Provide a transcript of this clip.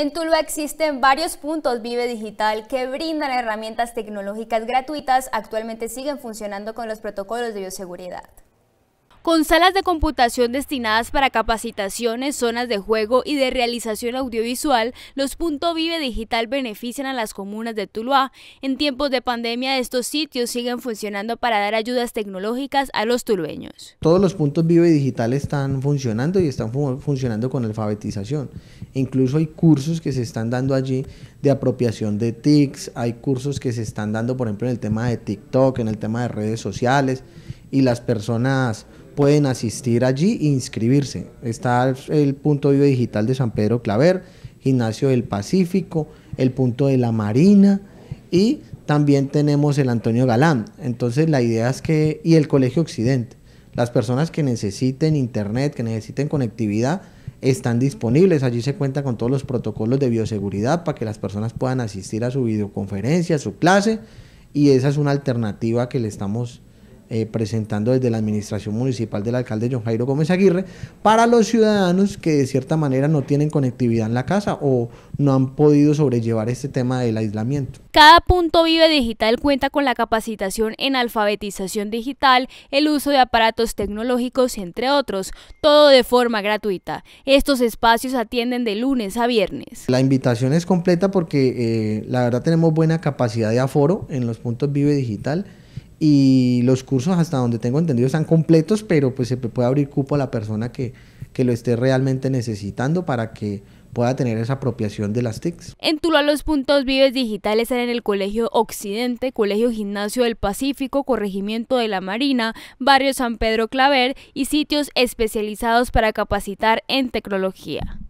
En Tuluá existen varios puntos Vive Digital que brindan herramientas tecnológicas gratuitas, actualmente siguen funcionando con los protocolos de bioseguridad con salas de computación destinadas para capacitaciones, zonas de juego y de realización audiovisual, los puntos Vive Digital benefician a las comunas de Tuluá. En tiempos de pandemia, estos sitios siguen funcionando para dar ayudas tecnológicas a los tulueños. Todos los puntos Vive Digital están funcionando y están funcionando con alfabetización. Incluso hay cursos que se están dando allí de apropiación de TICs, hay cursos que se están dando, por ejemplo, en el tema de TikTok, en el tema de redes sociales y las personas pueden asistir allí e inscribirse. Está el punto vivo digital de San Pedro Claver, Gimnasio del Pacífico, el punto de la Marina y también tenemos el Antonio Galán. Entonces la idea es que, y el Colegio Occidente, las personas que necesiten internet, que necesiten conectividad, están disponibles. Allí se cuenta con todos los protocolos de bioseguridad para que las personas puedan asistir a su videoconferencia, a su clase, y esa es una alternativa que le estamos eh, presentando desde la Administración Municipal del alcalde John Jairo Gómez Aguirre para los ciudadanos que de cierta manera no tienen conectividad en la casa o no han podido sobrellevar este tema del aislamiento. Cada punto vive digital cuenta con la capacitación en alfabetización digital, el uso de aparatos tecnológicos, entre otros, todo de forma gratuita. Estos espacios atienden de lunes a viernes. La invitación es completa porque eh, la verdad tenemos buena capacidad de aforo en los puntos vive digital y los cursos hasta donde tengo entendido están completos, pero pues se puede abrir cupo a la persona que, que lo esté realmente necesitando para que pueda tener esa apropiación de las TICs. En Tula los puntos vives digitales están en el Colegio Occidente, Colegio Gimnasio del Pacífico, Corregimiento de la Marina, Barrio San Pedro Claver y sitios especializados para capacitar en tecnología.